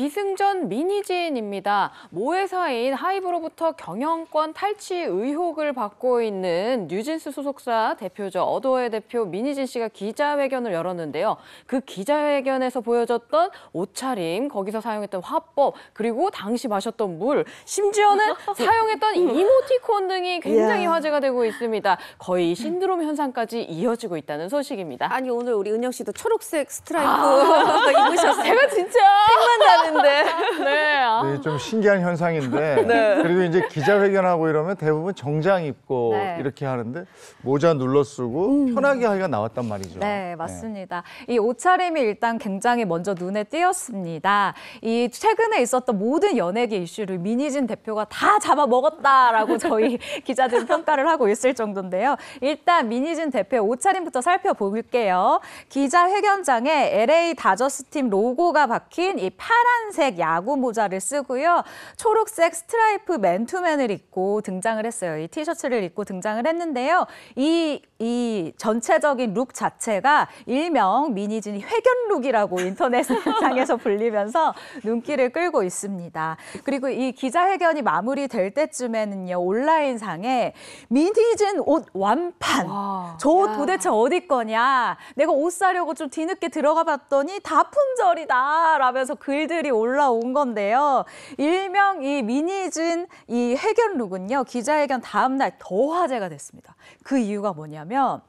기승전 미니진입니다. 모회사인 하이브로부터 경영권 탈취 의혹을 받고 있는 뉴진스 소속사 대표죠. 어도의 대표 미니진 씨가 기자회견을 열었는데요. 그 기자회견에서 보여줬던 옷차림, 거기서 사용했던 화법, 그리고 당시 마셨던 물, 심지어는 사용했던 이모티콘 등이 굉장히 화제가 되고 있습니다. 거의 신드롬 현상까지 이어지고 있다는 소식입니다. 아니 오늘 우리 은영 씨도 초록색 스트라이프 아 입으셨어요. 제가 진짜 생만나는 아닌데. 네. 아. 네, 좀 신기한 현상인데. 네. 그리고 이제 기자회견하고 이러면 대부분 정장 입고 네. 이렇게 하는데 모자 눌러 쓰고 음. 편하게 하기가 나왔단 말이죠. 네, 네. 맞습니다. 네. 이 옷차림이 일단 굉장히 먼저 눈에 띄었습니다. 이 최근에 있었던 모든 연예계 이슈를 민희진 대표가 다 잡아 먹었다라고 저희 기자들 평가를 하고 있을 정도인데요. 일단 민희진 대표 옷차림부터 살펴볼게요. 기자회견장에 LA 다저스 팀 로고가 박힌 이 파란 파란색 야구 모자를 쓰고요. 초록색 스트라이프 맨투맨을 입고 등장을 했어요. 이 티셔츠를 입고 등장을 했는데요. 이, 이 전체적인 룩 자체가 일명 미니진이 회견 룩이라고 인터넷상에서 불리면서 눈길을 끌고 있습니다. 그리고 이 기자회견이 마무리될 때쯤에는요. 온라인상에 미니진 옷 완판. 와, 저옷 도대체 어디 거냐. 내가 옷 사려고 좀 뒤늦게 들어가 봤더니 다 품절이다. 라면서 글들 사진들이 올라온 건데요. 일명 이 미니진 이 해결룩은요. 기자회견 다음 날더 화제가 됐습니다. 그 이유가 뭐냐면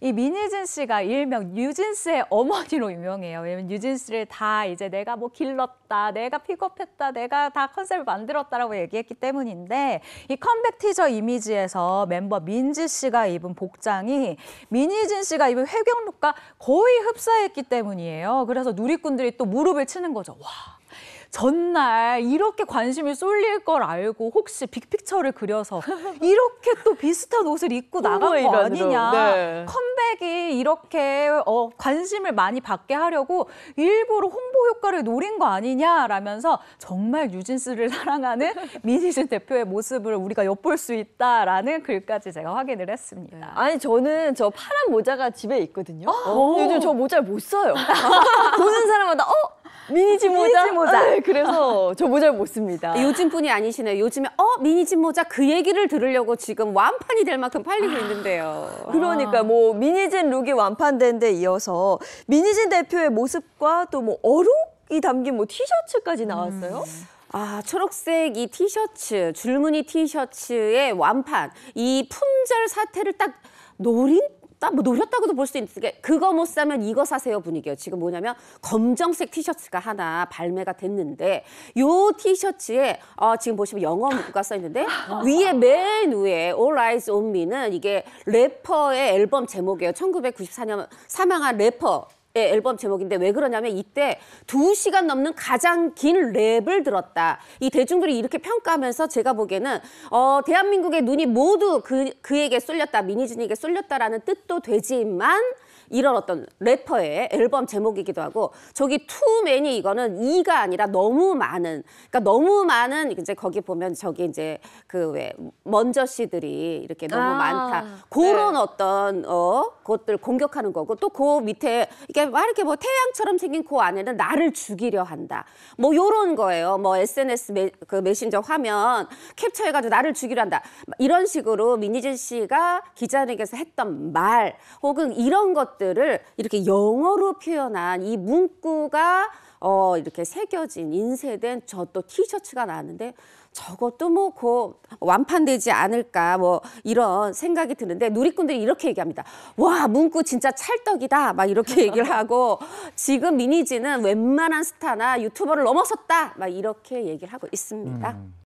이미니진 씨가 일명 뉴진스의 어머니로 유명해요. 왜냐면 뉴진스를 다 이제 내가 뭐 길렀다, 내가 픽업했다, 내가 다 컨셉을 만들었다라고 얘기했기 때문인데 이 컴백 티저 이미지에서 멤버 민지 씨가 입은 복장이 미니진 씨가 입은 회경룩과 거의 흡사했기 때문이에요. 그래서 누리꾼들이 또 무릎을 치는 거죠. 와. 전날 이렇게 관심이 쏠릴 걸 알고 혹시 빅픽처를 그려서 이렇게 또 비슷한 옷을 입고 나간 거 아니냐. 네. 컴백이 이렇게 어, 관심을 많이 받게 하려고 일부러 홍보 효과를 노린 거 아니냐라면서 정말 유진스를 사랑하는 미니즌 대표의 모습을 우리가 엿볼 수 있다라는 글까지 제가 확인을 했습니다. 네. 아니 저는 저 파란 모자가 집에 있거든요. 아, 어? 요즘 저 모자를 못 써요. 보는 사람마다 어? 미니지 모자. 미니지 모자. 네, 아, 그래서 저 모자를 못 씁니다. 아, 요즘 분이 아니시네요. 요즘에 어 미니지 모자 그 얘기를 들으려고 지금 완판이 될 만큼 팔리고 아, 있는데요. 그러니까 뭐 미니진 룩이 완판된 데 이어서 미니진 대표의 모습과 또 뭐 어록이 담긴 뭐 티셔츠까지 음. 나왔어요. 음. 아, 초록색 이 티셔츠, 줄무늬 티셔츠의 완판, 이 품절 사태를 딱 노린 딱렸다뭐 노렸다고도 볼 수있는게 그거 못 사면 이거 사세요 분위기예요. 지금 뭐냐면 검정색 티셔츠가 하나 발매가 됐는데 요 티셔츠에 어, 지금 보시면 영어 문구가 써 있는데 위에 맨 위에 All Eyes On Me는 이게 래퍼의 앨범 제목이에요. 1994년 사망한 래퍼 앨범 제목인데 왜 그러냐면 이때 두시간 넘는 가장 긴 랩을 들었다. 이 대중들이 이렇게 평가하면서 제가 보기에는 어, 대한민국의 눈이 모두 그, 그에게 쏠렸다. 미니진에게 쏠렸다라는 뜻도 되지만 이런 어떤 래퍼의 앨범 제목이기도 하고 저기 투맨이 이거는 이가 아니라 너무 많은 그러니까 너무 많은 이제 거기 보면 저기 이제 그 왜 먼저 씨들이 이렇게 너무 아, 많다 네. 그런 네. 어떤 어 그것들 공격하는 거고 또 그 밑에 이게 막 이렇게 뭐 태양처럼 생긴 그 안에는 나를 죽이려 한다. 뭐 요런 거예요. 뭐 SNS 메, 그 메신저 화면 캡처해가지고 나를 죽이려 한다. 이런 식으로 민희진 씨가 기자에게서 했던 말 혹은 이런 것들을 이렇게 영어로 표현한 이 문구가 어, 이렇게 새겨진 인쇄된 저 또 티셔츠가 나왔는데 저것도 뭐고 완판되지 않을까 뭐 이런 생각이 드는데 누리꾼들이 이렇게 얘기합니다. 와 문구 진짜 찰떡이다 막 이렇게 얘기를 하고 지금 미니지는 웬만한 스타나 유튜버를 넘어섰다 막 이렇게 얘기를 하고 있습니다. 음.